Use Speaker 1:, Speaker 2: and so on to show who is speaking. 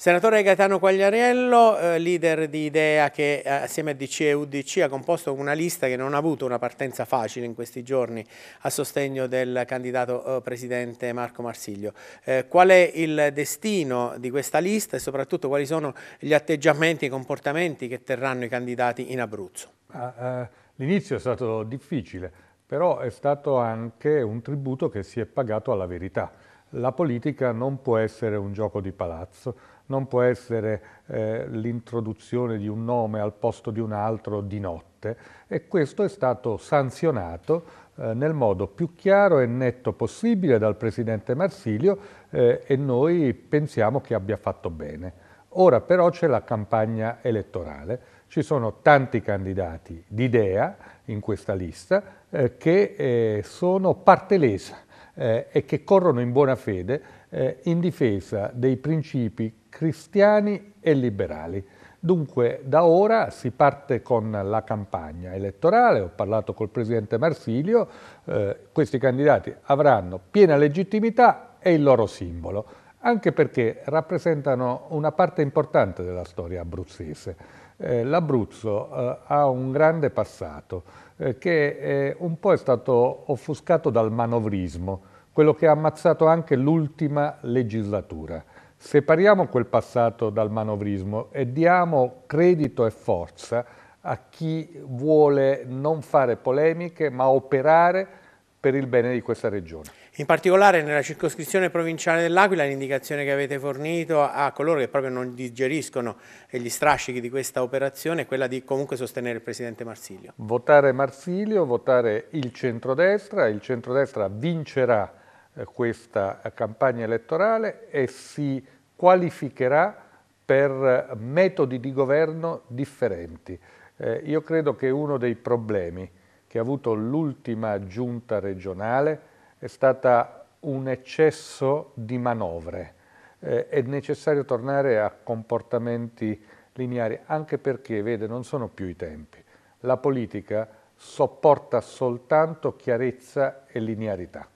Speaker 1: Senatore Gaetano Quagliariello, eh, leader di Idea che eh, assieme a DC e UDC ha composto una lista che non ha avuto una partenza facile in questi giorni a sostegno del candidato eh, presidente Marco Marsiglio. Eh, qual è il destino di questa lista e soprattutto quali sono gli atteggiamenti e i comportamenti che terranno i candidati in Abruzzo?
Speaker 2: Ah, eh, L'inizio è stato difficile, però è stato anche un tributo che si è pagato alla verità la politica non può essere un gioco di palazzo, non può essere eh, l'introduzione di un nome al posto di un altro di notte e questo è stato sanzionato eh, nel modo più chiaro e netto possibile dal Presidente Marsilio eh, e noi pensiamo che abbia fatto bene. Ora però c'è la campagna elettorale, ci sono tanti candidati di idea in questa lista eh, che eh, sono parte lesa eh, e che corrono in buona fede eh, in difesa dei principi cristiani e liberali. Dunque da ora si parte con la campagna elettorale, ho parlato col Presidente Marsilio, eh, questi candidati avranno piena legittimità e il loro simbolo, anche perché rappresentano una parte importante della storia abruzzese. Eh, L'Abruzzo eh, ha un grande passato eh, che eh, un po' è stato offuscato dal manovrismo, quello che ha ammazzato anche l'ultima legislatura. Separiamo quel passato dal manovrismo e diamo credito e forza a chi vuole non fare polemiche ma operare per il bene di questa regione.
Speaker 1: In particolare nella circoscrizione provinciale dell'Aquila l'indicazione che avete fornito a coloro che proprio non digeriscono gli strascichi di questa operazione è quella di comunque sostenere il Presidente Marsilio.
Speaker 2: Votare Marsilio, votare il centrodestra, il centrodestra vincerà eh, questa campagna elettorale e si qualificherà per eh, metodi di governo differenti. Eh, io credo che uno dei problemi che ha avuto l'ultima giunta regionale è stato un eccesso di manovre. Eh, è necessario tornare a comportamenti lineari, anche perché, vede, non sono più i tempi. La politica sopporta soltanto chiarezza e linearità.